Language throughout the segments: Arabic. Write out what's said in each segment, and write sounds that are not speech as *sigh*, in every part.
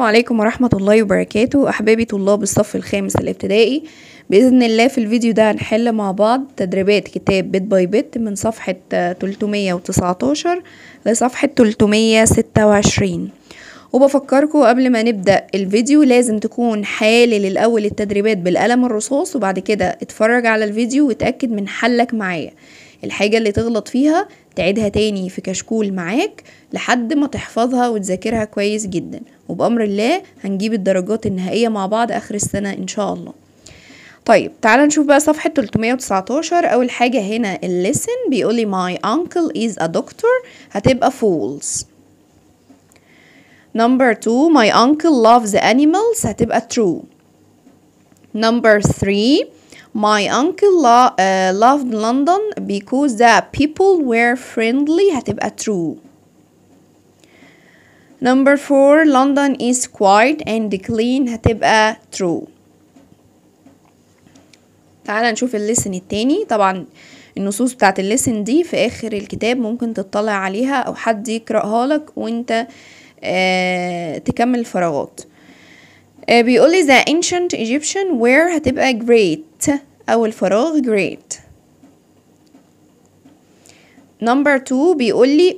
السلام عليكم ورحمة الله وبركاته أحبابي طلاب الصف الخامس الابتدائي بإذن الله في الفيديو ده هنحل مع بعض تدريبات كتاب بيت باي بيت من صفحة 319 لصفحة 326 وبفكركم قبل ما نبدأ الفيديو لازم تكون حالل الأول التدريبات بالقلم الرصاص وبعد كده اتفرج على الفيديو وتأكد من حلك معايا الحاجة اللي تغلط فيها تعيدها تاني في كشكول معاك لحد ما تحفظها وتذاكرها كويس جدا وبأمر الله هنجيب الدرجات النهائية مع بعض آخر السنة إن شاء الله طيب تعالى نشوف بقى صفحة 319 أول حاجة هنا الليسن بيقولي my uncle is a doctor هتبقى false Number two, my uncle loves animals هتبقى true. Number three, My uncle eh, loved London because the people were friendly هتبقى true Number four London is quiet and clean هتبقى true تعالى نشوف الليسن التاني طبعا النصوص بتاعت الليسن دي في اخر الكتاب ممكن تطلع عليها او حد يقرأها لك وانت آه تكمل الفراغات آه بيقولي the ancient Egyptian where هتبقى great great أو الفراغ great number two بيقول لي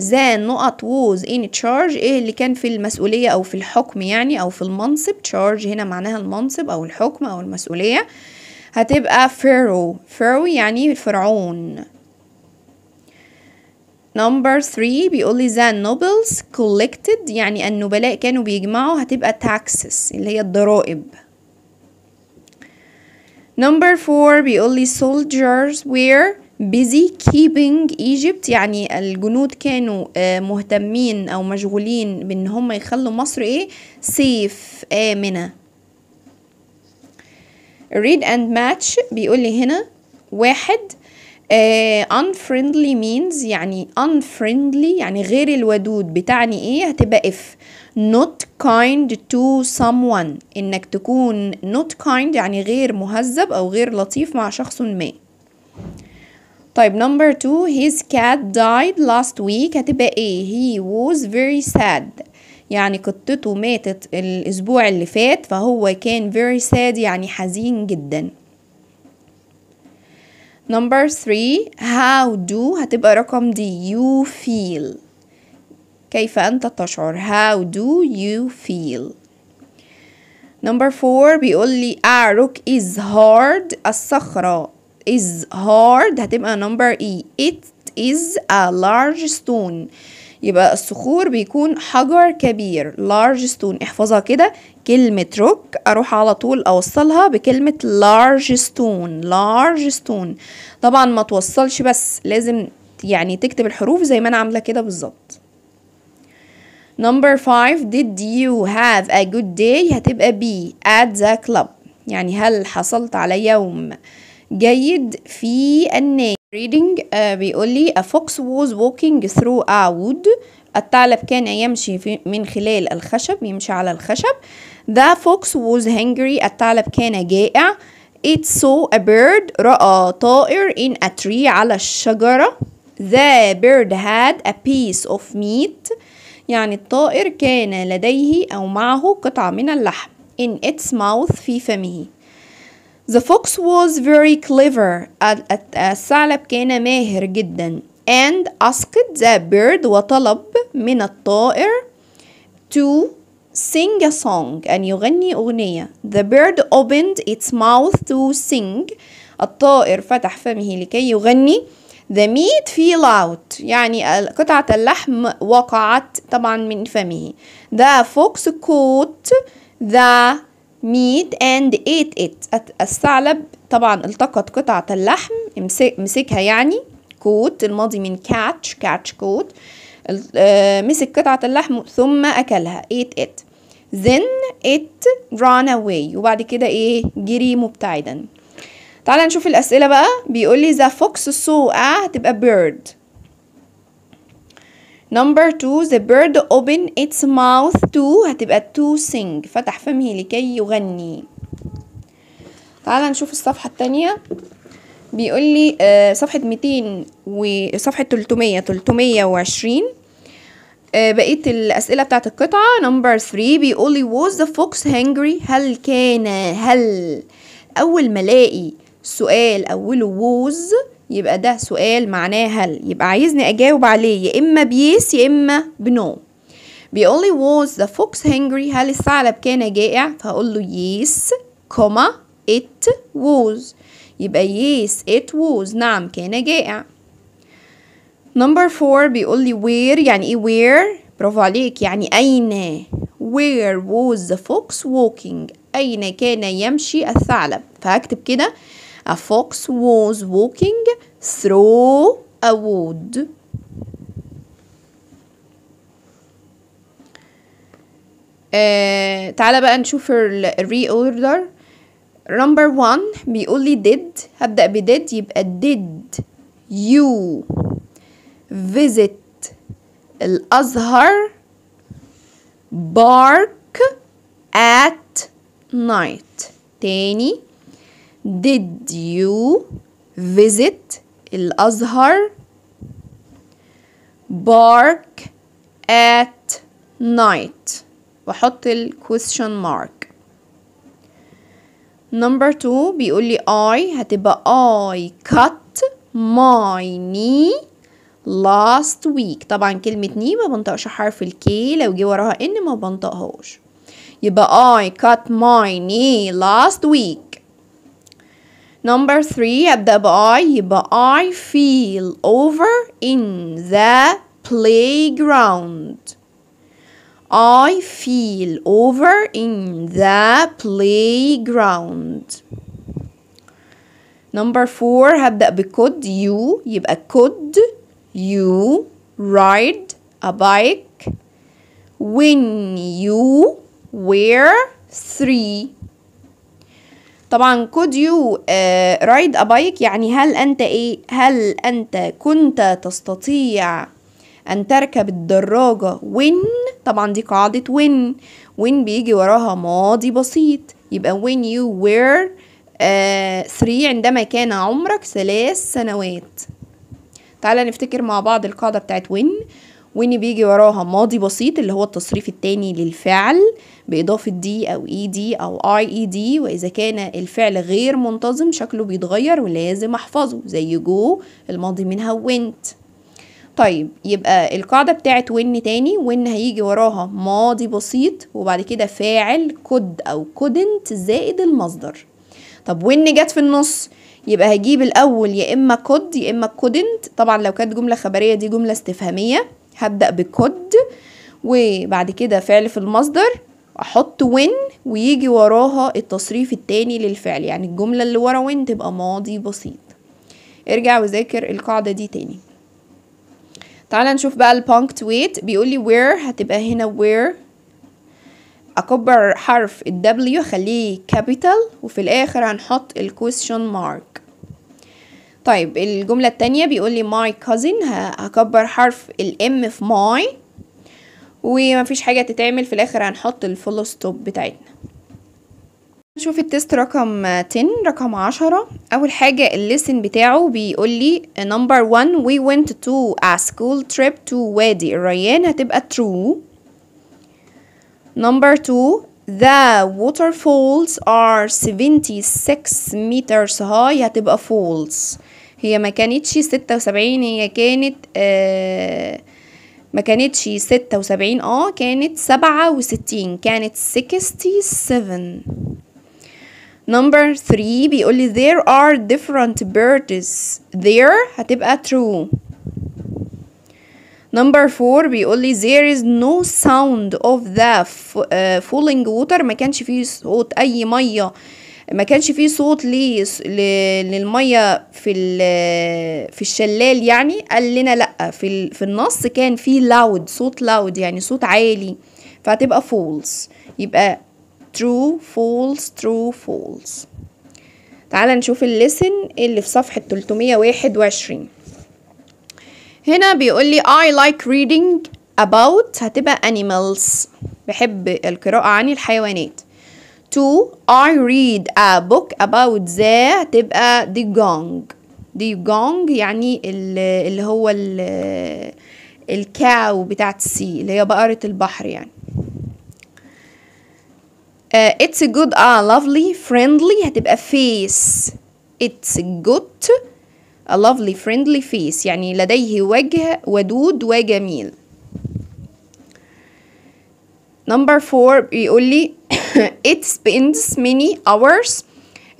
ذا آه، نقط ووز ان تشارج ايه اللي كان في المسؤوليه او في الحكم يعني او في المنصب تشارج هنا معناها المنصب او الحكم او المسؤوليه هتبقى فيرو فيرو يعني الفرعون نمبر 3 بيقول لي ذا نوبلز collected يعني النبلاء كانوا بيجمعوا هتبقى taxes اللي هي الضرائب number four بيقول لي soldiers were busy keeping Egypt يعني الجنود كانوا آه، مهتمين أو مشغولين بإن هم يخلوا مصر إيه safe آمنة read and match بيقول لي هنا واحد Uh, unfriendly means يعني unfriendly يعني غير الودود بتعني ايه هتبقى if not kind to someone انك تكون not kind يعني غير مهذب او غير لطيف مع شخص ما طيب number two his cat died last week هتبقى ايه he was very sad يعني قطته ماتت الاسبوع اللي فات فهو كان very sad يعني حزين جدا number three how do هتبقى رقم دي you feel كيف أنت تشعر how do you feel number four بيقول لي أعرك ah, is hard الصخرة is hard هتبقى number E it is a large stone يبقى الصخور بيكون حجر كبير large stone احفظها كده كلمة روك اروح على طول اوصلها بكلمة large stone large stone طبعا ما توصلش بس لازم يعني تكتب الحروف زي ما انا عاملة كده بالظبط number five did you have a good day هتبقى be at the club يعني هل حصلت على يوم جيد في النادي reading uh, بيقول لي a fox was walking through a wood الثعلب كان يمشي في من خلال الخشب يمشي على الخشب the fox was hungry الثعلب كان جائع it saw a bird رأى طائر in a tree على الشجرة the bird had a piece of meat يعني الطائر كان لديه أو معه قطعة من اللحم in its mouth في فمه The fox was very clever الثعلب كان ماهر جدا and asked the bird وطلب من الطائر to sing a song أن يغني أغنية The bird opened its mouth to sing الطائر فتح فمه لكي يغني The meat fell out يعني قطعة اللحم وقعت طبعا من فمه The fox caught the meat and ate it الثعلب طبعا التقط قطعة اللحم مسكها يعني كوت الماضي من catch catch كوت آه، مسك قطعة اللحم ثم أكلها ate it then it ran away وبعد كده ايه جري مبتعدا تعالى نشوف الأسئلة بقى بيقول لي the fox saw a تبقى bird number two the bird open its mouth to هتبقى to sing فتح فمه لكي يغني تعالى نشوف الصفحة التانية بيقول لي آه، صفحة 200 وصفحة 300 320 بقية الأسئلة بتاعت القطعة نمبر 3 بيقول لي was the fox hungry هل كان هل أول ما الاقي سؤال أوله ووز يبقى ده سؤال معناه هل يبقى عايزني أجاوب عليه يا إما بيس يا إما بنو بيقولي was the fox hungry هل الثعلب كان جائع فهقول له yes كوما it was يبقى yes it was نعم كان جائع number four بيقول لي where يعني ايه where برافو عليك يعني أين where was the fox walking أين كان يمشي الثعلب فهكتب كده A fox was walking through a wood. آه eh, تعالى بقى نشوف الري اوردر نمبر 1 بيقول لي did هبدأ ب did يبقى did you visit الأزهر bark at night تاني did you visit الأزهر bark at night وأحط ال question mark number two بيقول لي I هتبقى I cut my knee last week طبعا كلمة knee ما بنطقش حرف الكي لو جه وراها ان ما بنطقهاش يبقى I cut my knee last week Number three, أبدأ بI يبقى I feel over in the playground. I feel over in the playground. Number four هبدأ ب could you يبقى could you ride a bike when you were three طبعا could you uh, ride a bike يعني هل أنت إيه هل أنت كنت تستطيع أن تركب الدراجة when طبعا دي قاعدة when when بيجي وراها ماضي بسيط يبقى when you were uh, three عندما كان عمرك ثلاث سنوات تعالى نفتكر مع بعض القاعدة بتاعت when وان بيجي وراها ماضي بسيط اللي هو التصريف التاني للفعل بإضافة دي أو إي e دي أو آي إي دي وإذا كان الفعل غير منتظم شكله بيتغير ولازم أحفظه زي جو الماضي منها went طيب يبقى القاعدة بتاعت وين تاني وين هيجي وراها ماضي بسيط وبعد كده فاعل كود أو كودنت زائد المصدر طب وين جت في النص يبقى هجيب الأول يا إما كود يا إما كودنت طبعا لو كانت جملة خبرية دي جملة استفهامية هبدأ بكود وبعد كده فعل في المصدر احط وين ويجي وراها التصريف التاني للفعل يعني الجملة اللي ورا وين تبقى ماضي بسيط ارجع وذاكر القاعدة دي تاني تعالى نشوف بقى البونكتويت بيقول لي where هتبقى هنا where اكبر حرف ال W خليه capital وفي الاخر هنحط الكويشن مارك طيب الجملة التانية بيقول لي my cousin هكبر حرف الام في my وما فيش حاجة تتعمل في الآخر هنحط الفول ستوب بتاعتنا نشوف التست رقم 10 رقم 10 أول حاجة الليسن بتاعه بيقول لي number 1 we went to a school trip to وادي الريان هتبقى true number 2 The waterfalls are 76 meters high هتبقى false هي ما كانتش ستة وسبعين هي كانت آه ما كانتش ستة وسبعين اه كانت سبعة وستين كانت sixty سيفن نمبر ثري بيقولي there are different birds there هتبقى true نمبر فور بيقولي there is no sound of the آه، falling water ما كانش فيه صوت أي مية ما كانش فيه صوت للميه في في الشلال يعني قال لنا لا في في النص كان فيه لاود صوت لاود يعني صوت عالي فهتبقى فولس يبقى true false true false تعال نشوف الليسن اللي في صفحة 321 هنا بيقول لي I like reading about هتبقى animals بحب القراءة عن الحيوانات to I read a book about the تبقى the gong the gong يعني اللي هو الكاو بتاعت السي اللي هي بقرة البحر يعني Uh, it's a good ah lovely friendly هتبقى face it's a good a lovely friendly face يعني لديه وجه ودود وجميل نمبر 4 بيقول لي it spends many hours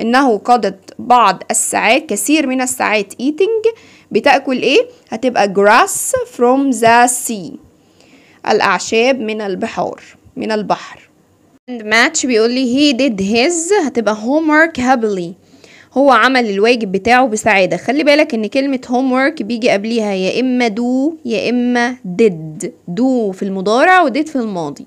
انه قضت بعض الساعات كثير من الساعات eating بتاكل ايه هتبقى grass from the sea الاعشاب من البحار من البحر and match بيقول لي he did his هتبقى homework happily هو عمل الواجب بتاعه بسعادة خلي بالك ان كلمة homework بيجي قبليها يا اما do يا اما did do في المضارع وديد في الماضي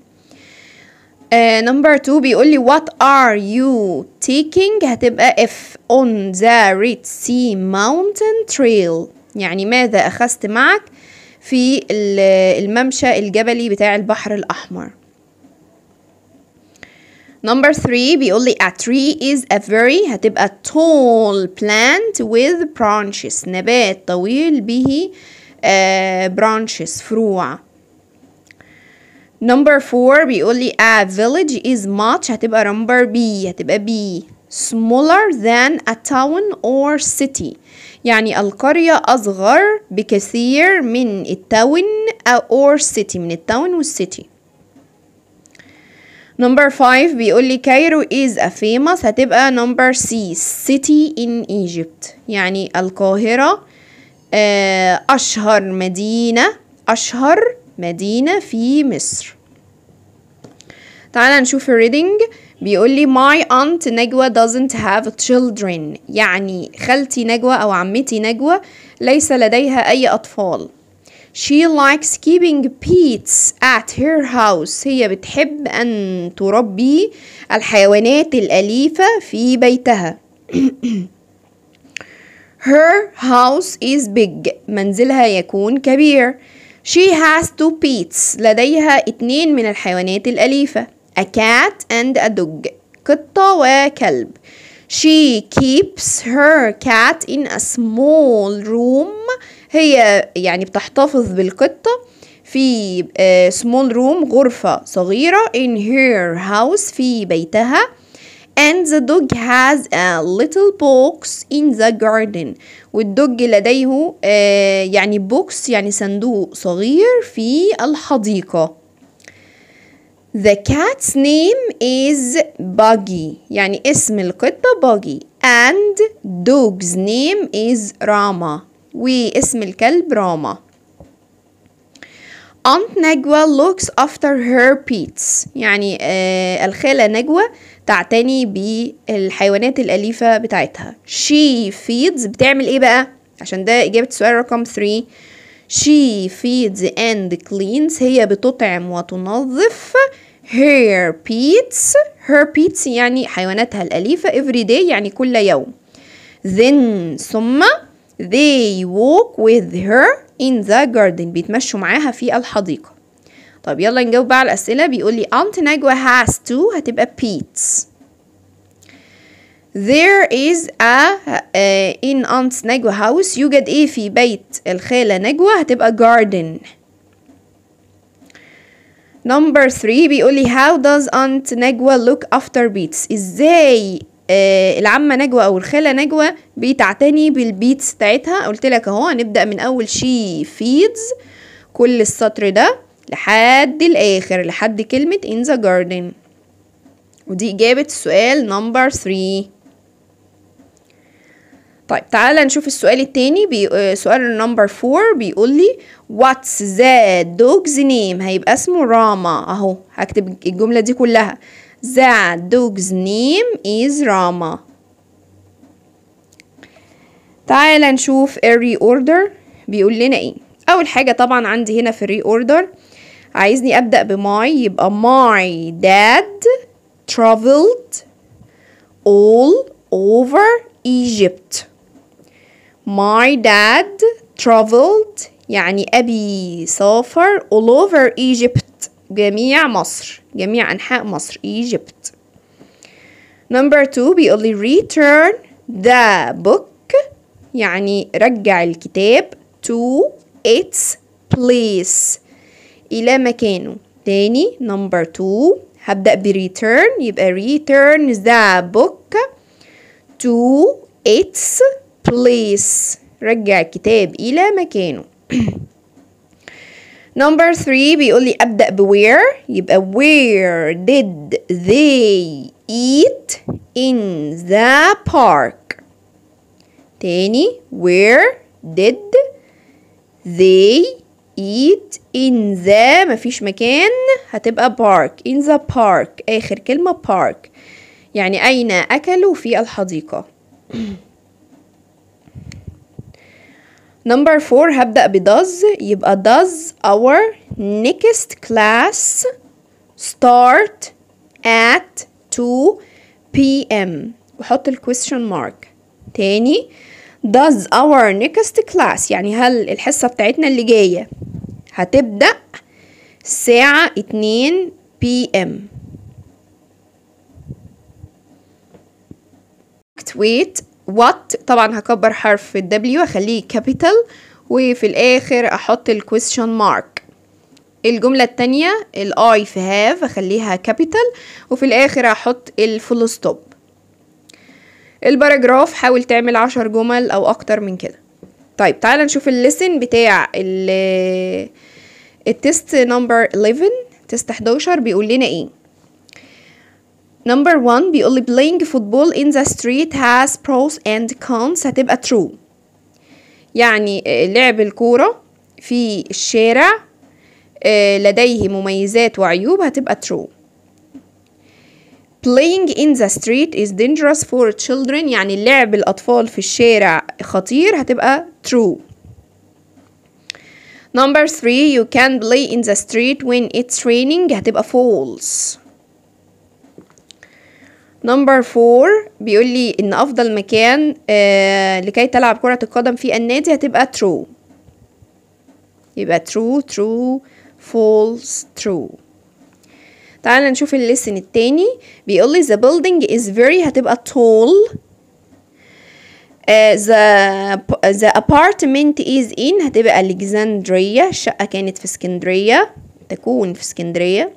نمبر آه، 2 بيقول لي what are you taking هتبقى if on the Red Sea Mountain Trail يعني ماذا أخذت معك في الممشى الجبلي بتاع البحر الأحمر نمبر 3 بيقول لي a tree is a very هتبقى tall plant with branches نبات طويل به uh, branches فروع number four بيقول لي a village is much هتبقى number B هتبقى B smaller than a town or city يعني القرية أصغر بكثير من التاون or city من التاون والسيتي number five بيقول لي كايرو is a famous هتبقى number C city in Egypt يعني القاهرة آه، أشهر مدينة أشهر مدينة في مصر تعالى نشوف الريدنج بيقول لي my aunt نجوى doesn't have children يعني خالتي نجوى أو عمتي نجوى ليس لديها أي أطفال She likes keeping pets at her house هي بتحب أن تربي الحيوانات الأليفة في بيتها *clears throat* Her house is big منزلها يكون كبير She has two pets لديها اتنين من الحيوانات الأليفة a cat and a dog قطة وكلب She keeps her cat in a small room هي يعني بتحتفظ بالقطة في آه، small room غرفة صغيرة in her house في بيتها and the dog has a little box in the garden والدوج لديه يعني بوكس يعني صندوق صغير في الحديقة The cat's name is Buggy يعني اسم القطة Buggy and dog's name is Rama واسم الكلب راما Aunt Najwa looks after her pets يعني آه الخالة نجوى آه تعتني بالحيوانات الأليفة بتاعتها she feeds بتعمل إيه بقى عشان ده إجابة السؤال رقم 3 she feeds and cleans هي بتطعم وتنظف her pets her pets يعني حيواناتها الأليفة every day يعني كل يوم then ثم they walk with her in the garden بيتمشوا معاها في الحديقة طب يلا نجاوب بقى على الأسئلة بيقول لي أنت نجوى has to هتبقى Pete's There is a uh, in Aunt نجوى house يوجد ايه في بيت الخالة نجوى هتبقى garden Number three بيقول لي how does Aunt نجوى look after Beats ازاي آه العمة نجوى او الخالة نجوى بتعتني بالبيتس بتاعتها قلت لك اهو هنبدأ من اول she feeds كل السطر ده لحد الآخر لحد كلمة in the garden ودي إجابة السؤال نمبر 3 طيب تعالى نشوف السؤال التاني بي... آه، سؤال نمبر 4 بيقول لي what's the dog's name هيبقى اسمه راما اهو هكتب الجملة دي كلها the dog's name is راما تعالى نشوف الري اوردر بيقول لنا ايه اول حاجة طبعا عندي هنا في الري اوردر عايزني ابدا بماي يبقى my dad traveled all over Egypt my dad traveled يعني أبي سافر all over Egypt جميع مصر جميع أنحاء مصر Egypt number two بيقول لي return the book يعني رجع الكتاب to its place إلى مكانه تاني number two هبدأ return يبقى return the book to its place رجع الكتاب إلى مكانه number three بيقول لي أبدأ where يبقى where did they eat in the park تاني where did they eat in the مفيش مكان هتبقى park in the park آخر كلمة park يعني أين أكلوا في الحديقة number four هبدأ ب does يبقى does our next class start at 2 p.m. وحط ال question mark تاني does our next class يعني هل الحصة بتاعتنا اللي جاية هتبدأ الساعة 2 بي ام wait what طبعا هكبر حرف ال W اخليه capital وفي الاخر احط ال question mark الجملة التانية ال I في have اخليها capital وفي الاخر احط الفول ستوب الباراجراف حاول تعمل عشر جمل او اكتر من كده طيب تعال نشوف الليسن بتاع ال التست نمبر 11 تست 11 بيقول لنا ايه نمبر 1 بيقول لي playing football in the street has pros and cons هتبقى true يعني آه، لعب الكورة في الشارع آه، لديه مميزات وعيوب هتبقى true playing in the street is dangerous for children يعني اللعب الأطفال في الشارع خطير هتبقى true Number three, you can play in the street when it's raining هتبقى false. Number four بيقول لي إن أفضل مكان آه لكي تلعب كرة القدم في النادي هتبقى true. يبقى true, true, false, true. تعالى نشوف الليسن التاني بيقول لي the building is very هتبقى tall Uh, the the apartment is in هتبقى الكسندرية الشقة كانت في اسكندرية تكون في اسكندرية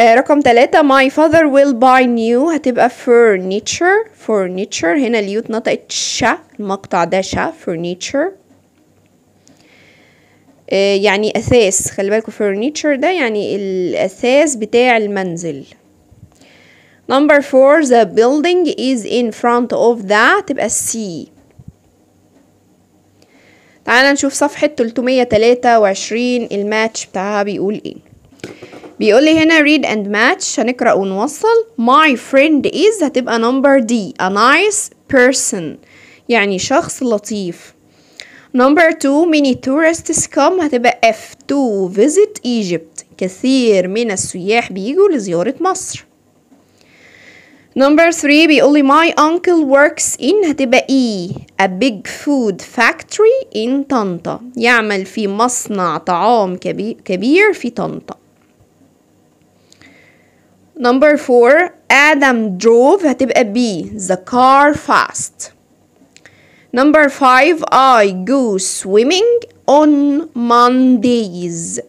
uh, رقم ثلاثة my father will buy new هتبقى furniture furniture هنا اليوت نطقت شا المقطع ده شا furniture آه، يعني أثاث خلي بالكوا فرنيتشر ده يعني الأثاث بتاع المنزل number 4 the building is in front of the تبقى السي تعالى نشوف صفحة 323 الماتش بتاعها بيقول ايه بيقول لي هنا read and match هنقرأ ونوصل my friend is هتبقى number D a nice person يعني شخص لطيف number 2 many tourists come هتبقى F to visit Egypt كثير من السياح بيجوا لزيارة مصر Number 3 بيقول لي my uncle works in هتبقى E a big food factory in طنطا يعمل في مصنع طعام كبير في طنطا Number 4 Adam drove هتبقى B the car fast Number five, I go swimming on Mondays.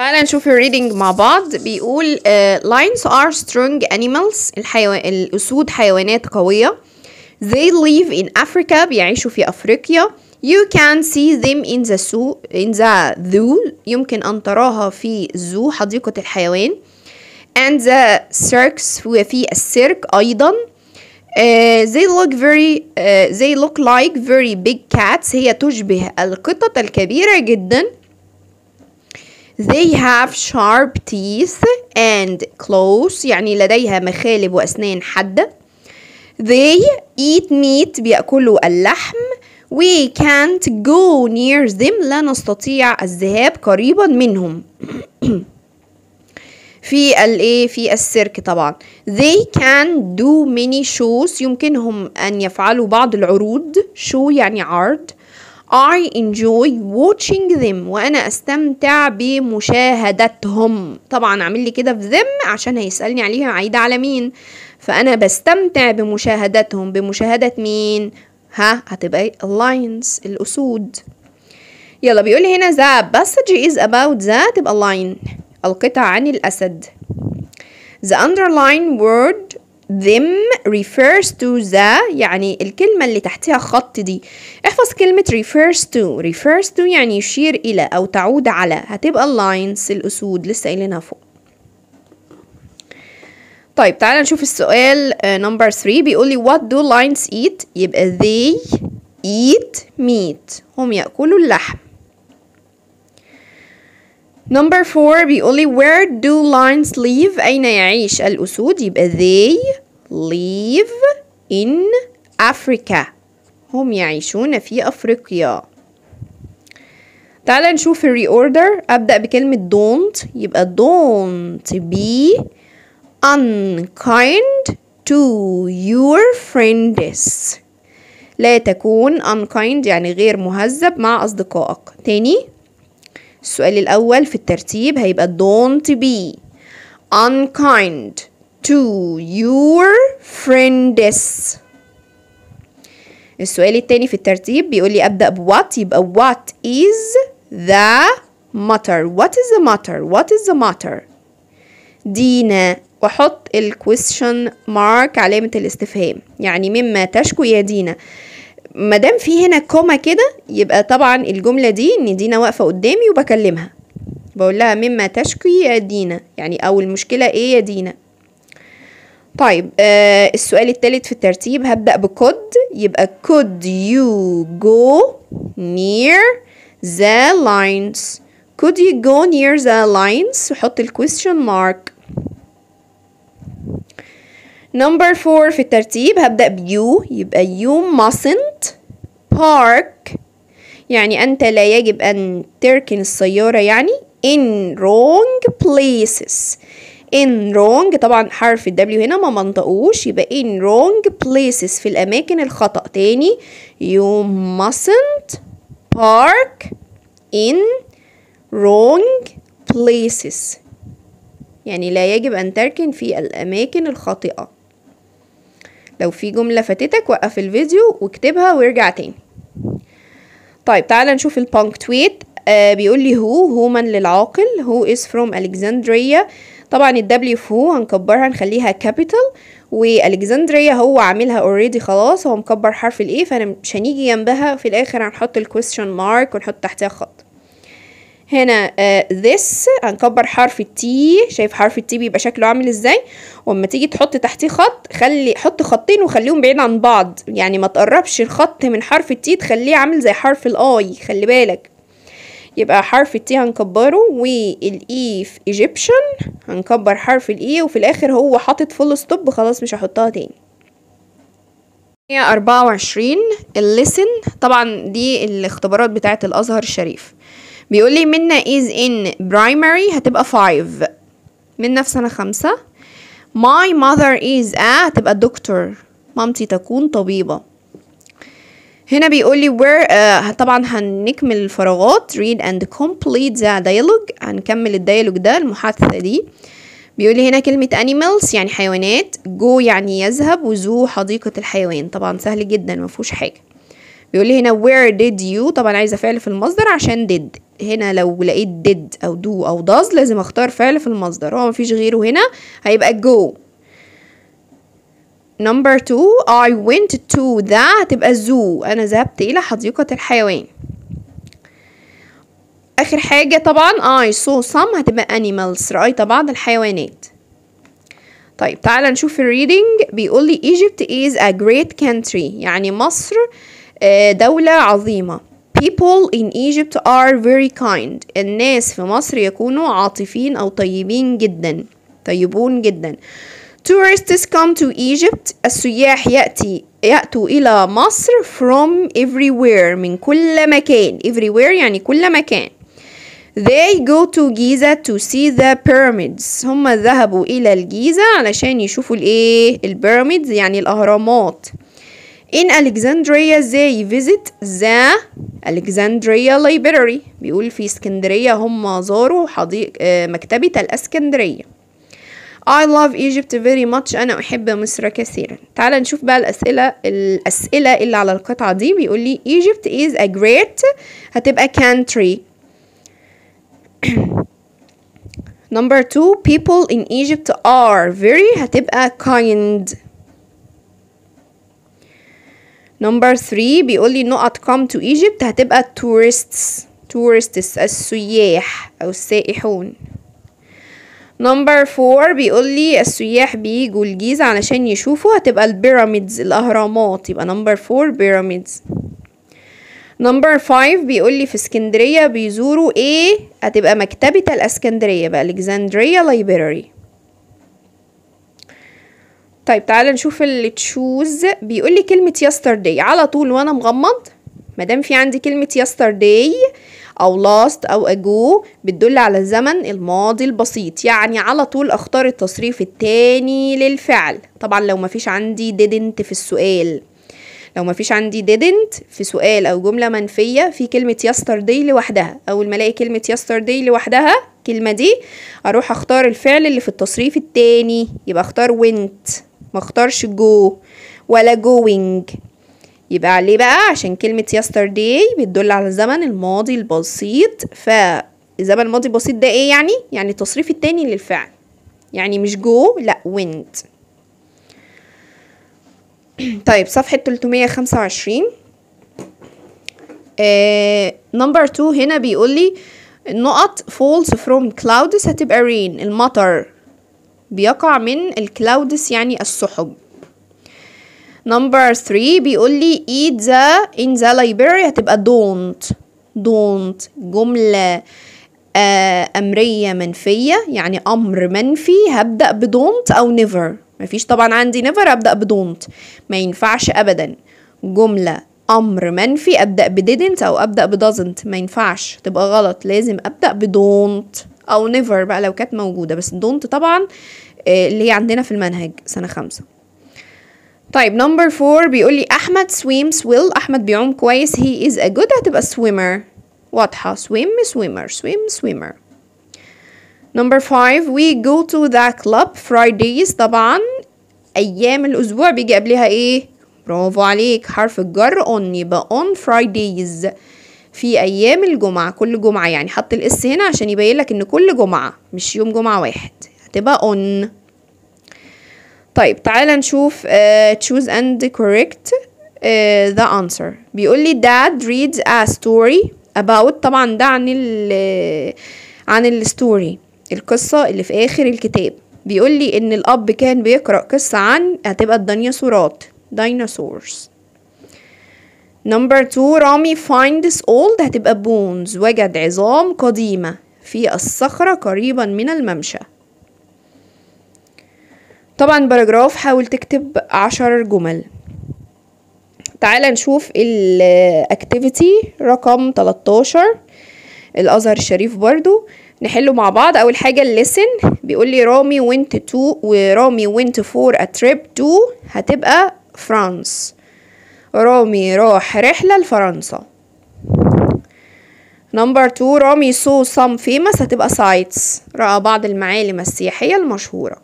تعالى نشوف reading مع بعض بيقول uh, lions are strong animals الحيو... الأسود حيوانات قوية they live in Africa بيعيشوا في أفريقيا you can see them in the zoo in the zoo يمكن أن تراها في الزو حديقة الحيوان and the circus وفي السيرك أيضا they look very uh, they look like very big cats هي تشبه القطط الكبيرة جدا they have sharp teeth and claws يعني لديها مخالب وأسنان حادة they eat meat بيأكلوا اللحم we can't go near them لا نستطيع الذهاب قريبا منهم في الايه في السيرك طبعا they can do many shows يمكنهم ان يفعلوا بعض العروض show يعني عرض I enjoy watching them وأنا أستمتع بمشاهدتهم طبعا عامل لي كده في them عشان هيسألني عليها عايدة على مين فأنا بستمتع بمشاهدتهم بمشاهدة مين ها هتبقى اللاينز الأسود يلا بيقول هنا the passage is about the تبقى line القطع عن الأسد The underlined word them refers to the يعني الكلمة اللي تحتها خط دي احفظ كلمة refers to refers to يعني يشير إلى أو تعود على هتبقى lines الأسود لسه قايلينها فوق طيب تعالى نشوف السؤال نمبر آه، 3 بيقول لي what do lions eat يبقى they eat meat هم يأكلوا اللحم Number four بيقولي where do lions live أين يعيش الأسود يبقى they live in Africa هم يعيشون في أفريقيا تعالى نشوف الريوردر أبدأ بكلمة don't يبقى don't be unkind to your friends لا تكون unkind يعني غير مهذب مع أصدقائك تاني السؤال الأول في الترتيب هيبقى don't be unkind to your friends السؤال التاني في الترتيب بيقول لي أبدأ بوات يبقى what is the matter what is the matter what is the matter دينا وحط الكويستشن مارك علامة الاستفهام يعني مما تشكو يا دينا ما دام في هنا كوما كده يبقى طبعا الجمله دي ان دينا واقفه قدامي وبكلمها بقول لها مما تشكي يا دينا يعني او المشكله ايه يا دينا طيب آه السؤال الثالث في الترتيب هبدا بكود يبقى could you go near the lines could you go near the lines وحط الكويشن مارك نمبر فور في الترتيب هبدأ بيو يبقى يو mustn't park يعني أنت لا يجب أن تركن السيارة يعني in wrong places in wrong طبعا حرف ال W هنا ما منطقوش يبقى in wrong places في الأماكن الخطأ تاني you mustn't park in wrong places يعني لا يجب أن تركن في الأماكن الخاطئة لو في جملة فاتتك وقف الفيديو واكتبها وارجع تاني طيب تعالى نشوف البونكتويت آه بيقول لي هو هو من للعاقل هو is from Alexandria طبعا الدبليو في هو هنكبرها نخليها كابيتال والكسندريا هو عاملها اوريدي خلاص هو مكبر حرف الاي e، فانا مش هنيجي جنبها في الاخر هنحط الكويستشن مارك ونحط تحتها خط هنا آه، this هنكبر حرف التي شايف حرف التي بيبقى شكله عامل ازاي واما تيجي تحط تحتيه خط خلي حط خطين وخليهم بعيد عن بعض يعني ما تقربش الخط من حرف التي تخليه عامل زي حرف الاي خلي بالك يبقى حرف التي هنكبره والاي e في ايجيبشن هنكبر حرف الاي e، وفي الاخر هو حاطط فول ستوب خلاص مش هحطها تاني هي 24 الليسن طبعا دي الاختبارات بتاعه الازهر الشريف بيقول لي منا is in primary هتبقى 5 منى في سنة خمسة my mother is a هتبقى دكتور مامتي تكون طبيبة هنا بيقول لي where uh, طبعا هنكمل الفراغات read and complete the dialogue هنكمل الديالوج ده المحادثة دي بيقول لي هنا كلمة animals يعني حيوانات go يعني يذهب وزو حديقة الحيوان طبعا سهل جدا مفهوش حاجة بيقول لي هنا where did you طبعا عايزة فعل في المصدر عشان did هنا لو لقيت did او do او does لازم اختار فعل في المصدر هو مفيش غيره هنا هيبقى go نمبر two I went to the هتبقى zoo أنا ذهبت إلى حديقة الحيوان آخر حاجة طبعا I saw some هتبقى animals رأيت بعض الحيوانات طيب تعالى نشوف الريدنج بيقول لي Egypt is a great country يعني مصر آه، دولة عظيمة people in Egypt are very kind الناس في مصر يكونوا عاطفين أو طيبين جدا طيبون جدا tourists come to Egypt السياح يأتي يأتوا إلى مصر from everywhere من كل مكان everywhere يعني كل مكان They go to Giza to see the pyramids هم ذهبوا إلى الجيزة علشان يشوفوا الإيه البيراميدز يعني الأهرامات in Alexandria they visit the Alexandria Library بيقول في اسكندرية هم زاروا حديق آه، مكتبة الاسكندرية I love Egypt very much أنا أحب مصر كثيرا تعال نشوف بقى الأسئلة الأسئلة اللي على القطعة دي بيقول لي Egypt is a great هتبقى country *clears throat* Number two people in Egypt are very هتبقى kind نمبر 3 بيقول لي نقط come تو ايجيبت هتبقى تورستس تورستس السياح أو السائحون نمبر 4 بيقول لي السياح بيجوا الجيزة علشان يشوفوا هتبقى البيراميدز الأهرامات يبقى نمبر 4 بيراميدز نمبر 5 بيقول لي في اسكندرية بيزوروا ايه هتبقى مكتبة الاسكندرية بقى الكسندرية لايبراري طيب تعالى نشوف اللي تشوز بيقول لي كلمه يسترداي على طول وانا مغمض مادام في عندي كلمه يسترداي او لاست او اجو بتدل على الزمن الماضي البسيط يعني على طول اختار التصريف التاني للفعل طبعا لو مفيش عندي didn't في السؤال لو مفيش عندي didn't في سؤال او جمله منفيه في كلمه يسترداي لوحدها اول ما الاقي كلمه يسترداي لوحدها الكلمه دي اروح اختار الفعل اللي في التصريف التاني يبقى اختار went ما اختارش جو ولا جوينج يبقى عليه بقى عشان كلمة yesterday بتدل على الزمن الماضي البسيط فالزمن الماضي البسيط ده ايه يعني؟ يعني التصريف التاني للفعل يعني مش جو لا went *clears throat* طيب صفحة 325 نمبر آه 2 هنا بيقول لي نقط falls from clouds هتبقى rain المطر بيقع من الكلاودس يعني السحب نمبر 3 بيقول لي eat the in the library هتبقى don't don't جملة آه، أمرية منفية يعني أمر منفي هبدأ بدونت أو نيفر مفيش طبعا عندي نيفر أبدأ بدونت ما ينفعش أبدا جملة أمر منفي أبدأ بديدنت أو أبدأ بدازنت ما ينفعش تبقى غلط لازم أبدأ بدونت او نيفر بقى لو كانت موجوده بس دونت طبعا آه، اللي هي عندنا في المنهج سنه خمسة طيب نمبر فور بيقول لي احمد سويمز ويل احمد بيعوم كويس هي از ا جود هتبقى سويمر واضحه سويم سويمر سويم سويمر نمبر 5 we go to the club Fridays طبعا أيام الأسبوع بيجي قبلها إيه؟ برافو عليك حرف الجر اون يبقى اون فرايديز في ايام الجمعه كل جمعه يعني حط الاس هنا عشان يبين لك ان كل جمعه مش يوم جمعه واحد هتبقى on طيب تعالى نشوف uh, choose and correct uh, the answer بيقول لي dad reads a story about طبعا ده عن ال آه، عن الستوري القصة اللي في آخر الكتاب بيقول لي إن الأب كان بيقرأ قصة عن هتبقى الديناصورات ديناصورز نمبر تو رامي finds old هتبقى bones وجد عظام قديمة في الصخرة قريبا من الممشى طبعا باراجراف حاول تكتب عشر جمل تعال نشوف الاكتيفيتي رقم 13 الازهر الشريف برضو نحله مع بعض اول حاجه الليسن بيقول لي رامي وينت تو ورامي وينت فور ا تريب تو هتبقى فرانس رامي راح رحلة لفرنسا نمبر 2 رامي سو سام فيمس هتبقى سايتس رأى بعض المعالم السياحية المشهورة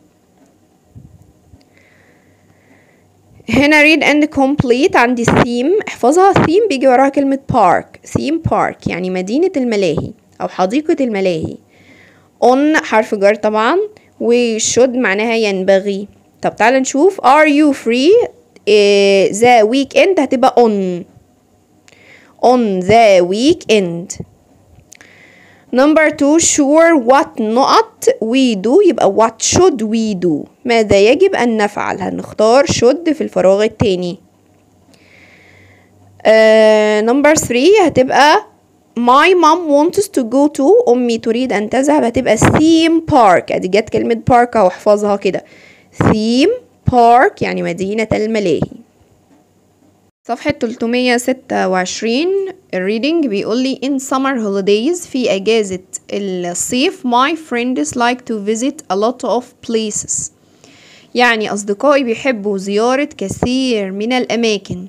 هنا read and complete عندي theme احفظها theme بيجي وراها كلمة park theme park يعني مدينة الملاهي أو حديقة الملاهي on حرف جر طبعا و should معناها ينبغي طب تعالى نشوف are you free ذا ويك اند هتبقى on on the weekend number two sure what not we do يبقى what should we do ماذا يجب أن نفعل هنختار should في الفراغ التاني uh, number three هتبقى my mom wants to go to أمي تريد أن تذهب هتبقى theme park أدي جت كلمة park أو احفظها كده theme بارك يعني مدينة الملاهي صفحة 326 الريدنج بيقول لي in summer holidays في أجازة الصيف my friends like to visit a lot of places يعني أصدقائي بيحبوا زيارة كثير من الأماكن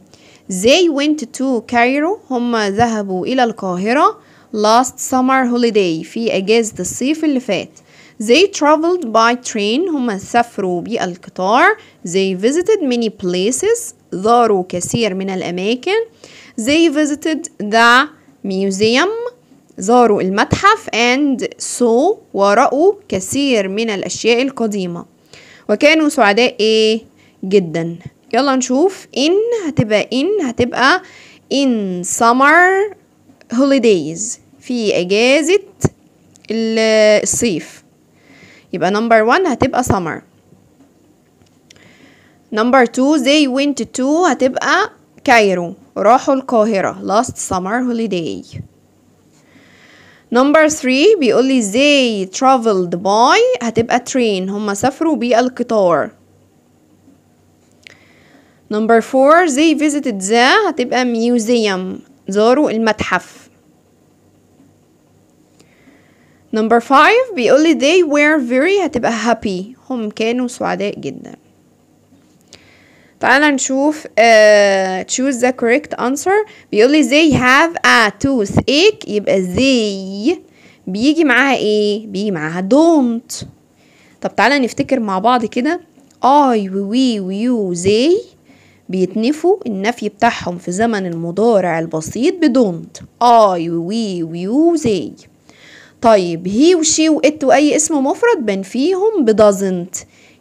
they went to Cairo هم ذهبوا إلى القاهرة last summer holiday في أجازة الصيف اللي فات They traveled by train هم سافروا بالقطار They visited many places زاروا كثير من الأماكن They visited the museum زاروا المتحف and saw ورأوا كثير من الأشياء القديمة وكانوا سعداء إيه جدا يلا نشوف إن هتبقى إن هتبقى in summer holidays في أجازة الصيف يبقى نمبر 1 هتبقى summer نمبر 2 they went to هتبقى كايرو راحوا القاهرة last summer holiday نمبر 3 بيقول لي they traveled by هتبقى train هم سافروا بالقطار نمبر 4 they visited the هتبقى museum زاروا المتحف نمبر 5 بيقول لي they were very هتبقى happy هم كانوا سعداء جدا تعالى نشوف uh, choose the correct answer بيقول لي they have a toothache يبقى they بيجي معاها ايه بيجي معاها don't طب تعالى نفتكر مع بعض كده I we you they بيتنفوا النفي بتاعهم في زمن المضارع البسيط بدونت I we you they طيب هي وشي وإت وأي اسم مفرد بنفيهم بدازنت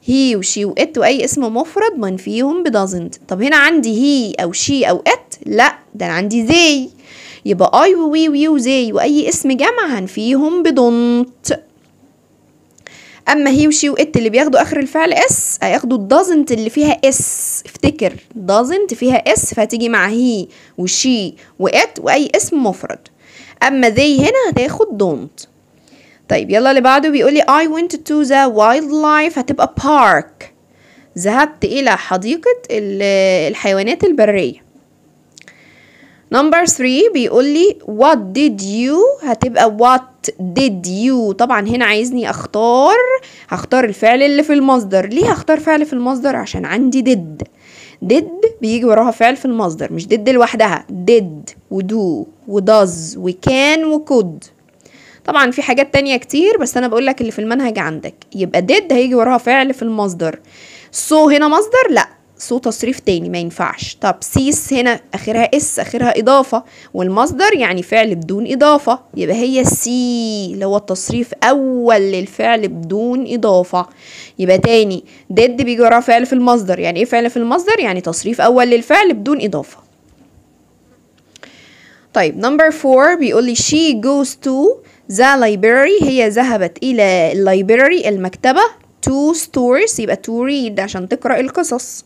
هي وشي وإت وأي اسم مفرد بنفيهم بدازنت طب هنا عندي هي أو شي أو إت لا ده أنا عندي زي يبقى أي وي وي وزي وأي اسم جمع هنفيهم بدونت اما هي وشي وات اللي بياخدوا اخر الفعل اس هياخدوا الدازنت اللي فيها اس افتكر دازنت فيها اس فهتيجي مع هي وشي وات واي اسم مفرد اما they هنا هتاخد don't طيب يلا اللي بعده بيقولي I went to the wildlife هتبقى park ذهبت إلى حديقة الحيوانات البرية Number 3 بيقولي what did you هتبقى what did you طبعا هنا عايزني اختار هختار الفعل اللي في المصدر ليه هختار فعل في المصدر عشان عندي did ديد بيجي وراها فعل في المصدر مش ديد لوحدها ديد ودو وداز وكان وكود طبعا في حاجات تانية كتير بس انا بقولك اللي في المنهج عندك يبقى ديد هيجي وراها فعل في المصدر سو so هنا مصدر لا صوت تصريف تاني ما ينفعش طب سيس هنا اخرها اس اخرها اضافه والمصدر يعني فعل بدون اضافه يبقى هي سي اللي هو التصريف اول للفعل بدون اضافه يبقى تاني ديد بيجي وراه فعل في المصدر يعني ايه فعل في المصدر يعني تصريف اول للفعل بدون اضافه طيب نمبر 4 بيقول لي she goes to the library هي ذهبت الى library المكتبه تو stories يبقى to read عشان تقرا القصص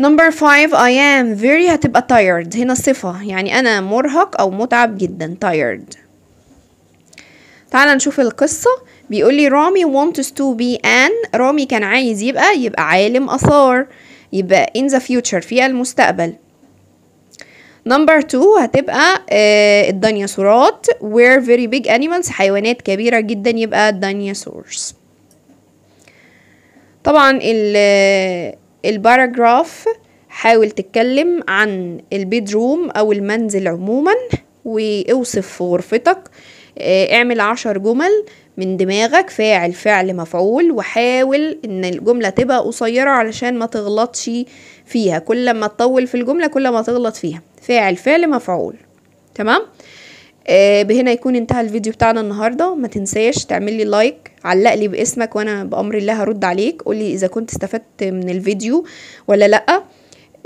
نمبر 5 I am very هتبقى tired هنا صفة يعني أنا مرهق أو متعب جدا tired تعال نشوف القصة بيقول لي رامي wants to be an رامي كان عايز يبقى يبقى عالم آثار يبقى in the future في المستقبل نمبر 2 هتبقى آه الديناصورات were very big animals حيوانات كبيرة جدا يبقى dinosaurs طبعا ال الباراجراف حاول تتكلم عن البيدروم او المنزل عموما واوصف غرفتك آه، اعمل عشر جمل من دماغك فاعل فعل مفعول وحاول ان الجمله تبقى قصيره علشان ما تغلطش فيها كل ما تطول في الجمله كل ما تغلط فيها فاعل فعل مفعول تمام آه بهنا يكون انتهى الفيديو بتاعنا النهاردة ما تنساش تعمل لي لايك علق لي باسمك وانا بأمر الله هرد عليك قولي اذا كنت استفدت من الفيديو ولا لأ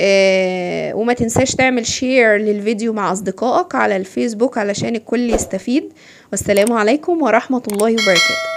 آه وما تنساش تعمل شير للفيديو مع أصدقائك على الفيسبوك علشان الكل يستفيد والسلام عليكم ورحمة الله وبركاته